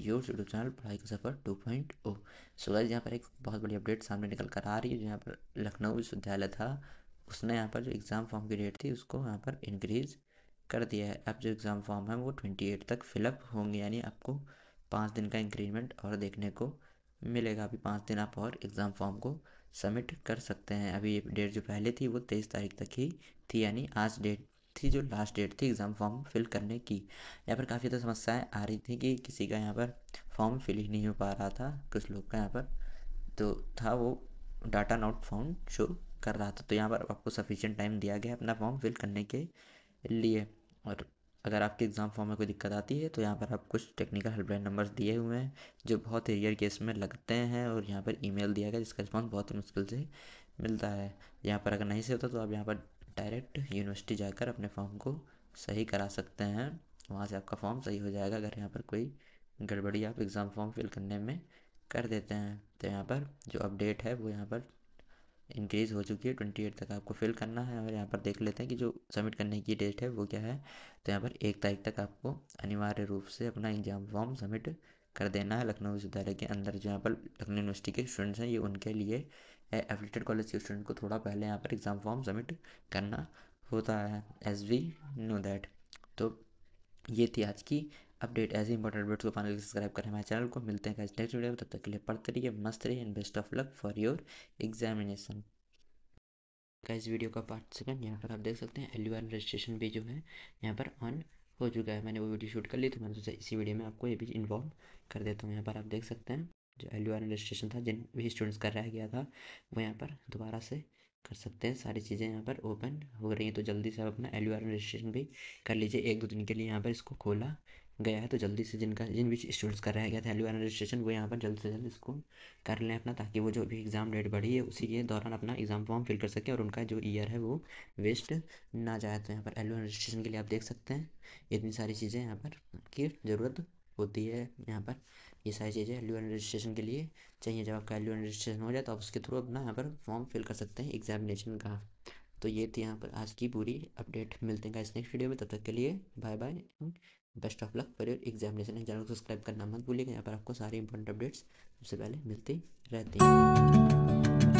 your YouTube channel पढ़ाई का सफ़र two point O so guys यहाँ पर एक बहुत बड़ी अपडेट सामने निकल कर आ रही है यहाँ पर लखनऊ विश्वविद्यालय था उसने यहाँ पर जो एग्ज़ाम फॉर्म की डेट थी उसको यहाँ पर इंक्रीज कर दिया है अब जो एग्ज़ाम फॉर्म है वो ट्वेंटी एट तक फिलअप होंगे यानी आपको पाँच दिन का इंक्रीमेंट और देखने को मिलेगा अभी पाँच दिन आप और एग्ज़ाम फॉर्म को सबमिट कर सकते हैं अभी डेट जो पहले थी वो तेईस तारीख तक ही थी यानी आज डेट थी जो लास्ट डेट थी एग्ज़ाम फॉर्म फिल करने की यहाँ पर काफ़ी ज़्यादा समस्याएँ आ रही थी कि किसी का यहाँ पर फॉर्म फिल ही नहीं हो पा रहा था कुछ लोग का यहाँ पर तो था वो डाटा नॉट फाउंड शो कर रहा था तो यहाँ पर आपको सफिशेंट टाइम दिया गया अपना फॉर्म फिल करने के लिए और अगर आपके एग्ज़ाम फॉर्म में कोई दिक्कत आती है तो यहाँ पर आप कुछ टेक्निकल हेल्पलाइन नंबर्स दिए हुए हैं जो बहुत रेयर केस में लगते हैं और यहाँ पर ईमेल दिया गया जिसका रिस्पॉन्स बहुत मुश्किल से मिलता है यहाँ पर अगर नहीं से होता तो आप यहाँ पर डायरेक्ट यूनिवर्सिटी जाकर अपने फॉर्म को सही करा सकते हैं वहाँ से आपका फॉर्म सही हो जाएगा अगर यहाँ पर कोई गड़बड़ी आप एग्ज़ाम फॉर्म फिल करने में कर देते हैं तो यहाँ पर जो अपडेट है वो यहाँ पर इंक्रीज़ हो चुकी है ट्वेंटी एट तक आपको फिल करना है और यहाँ पर देख लेते हैं कि जो सबमिट करने की डेट है वो क्या है तो यहाँ पर एक तारीख तक आपको अनिवार्य रूप से अपना एग्ज़ाम फॉर्म सबमिट कर देना है लखनऊ विश्वविद्यालय के अंदर जो यहाँ पर लखनऊ यूनिवर्सिटी के स्टूडेंट्स हैं ये उनके लिए एफिलेटेड कॉलेज के स्टूडेंट को थोड़ा पहले यहाँ पर एग्ज़ाम फॉर्म सबमिट करना होता है एज वी नो दैट तो ये थी आज की अपडेट ऐसे इंपॉर्टेंट अपडेट्स को पाने के लिए सब्सक्राइब करें हमारे चैनल को मिलते हैं नेक्स्ट वीडियो में तब तक के लिए पढ़ते रहिए मस्त रहिए and best of luck for your examination का इस वीडियो का पार्ट सेकंड यहाँ पर आप देख सकते हैं एल रजिस्ट्रेशन भी जो है यहाँ पर ऑन हो चुका है मैंने वो वीडियो शूट कर ली तो मैंने सोचा इसी वीडियो में आपको ये भी इन्वॉल्व कर देता हूँ यहाँ पर आप देख सकते हैं जो एल यू आर रजिस्ट्रेशन था जिन भी स्टूडेंट्स का रह गया था वो यहाँ पर दोबारा से कर सकते हैं सारी चीज़ें यहाँ पर ओपन हो रही हैं तो जल्दी से आप अपना एल रजिस्ट्रेशन भी कर लीजिए एक दो दिन के लिए यहाँ पर इसको खोला गया है तो जल्दी से जिनका जिन भी स्टूडेंट्स का रह गया था एल रजिस्ट्रेशन वो यहाँ पर जल्द से जल्द इसको कर लें अपना ताकि वो जो भी एग्ज़ाम डेट बढ़ी है उसी के दौरान अपना एग्ज़ाम फॉर्म फिल कर सकें और उनका जो ईयर है वो वेस्ट ना जाए तो यहाँ पर एल रजिस्ट्रेशन के लिए आप देख सकते हैं इतनी सारी चीज़ें यहाँ पर की ज़रूरत होती है यहाँ पर ये सारी चीज़ें एल रजिस्ट्रेशन के लिए चाहिए जब आपका एल रजिस्ट्रेशन हो जाए तो आप उसके थ्रू अपना यहाँ पर फॉर्म फिल कर सकते हैं एग्जामिनेशन का तो ये थी यहाँ पर आज की पूरी अपडेट मिलते हैं इस नेक्स्ट वीडियो में तब तक के लिए bye bye best of luck for your examination channel को सब्सक्राइब करना मत भूलिएगा यहाँ पर आपको सारी इंपॉर्टेंट अपडेट्स सबसे पहले मिलती रहती हैं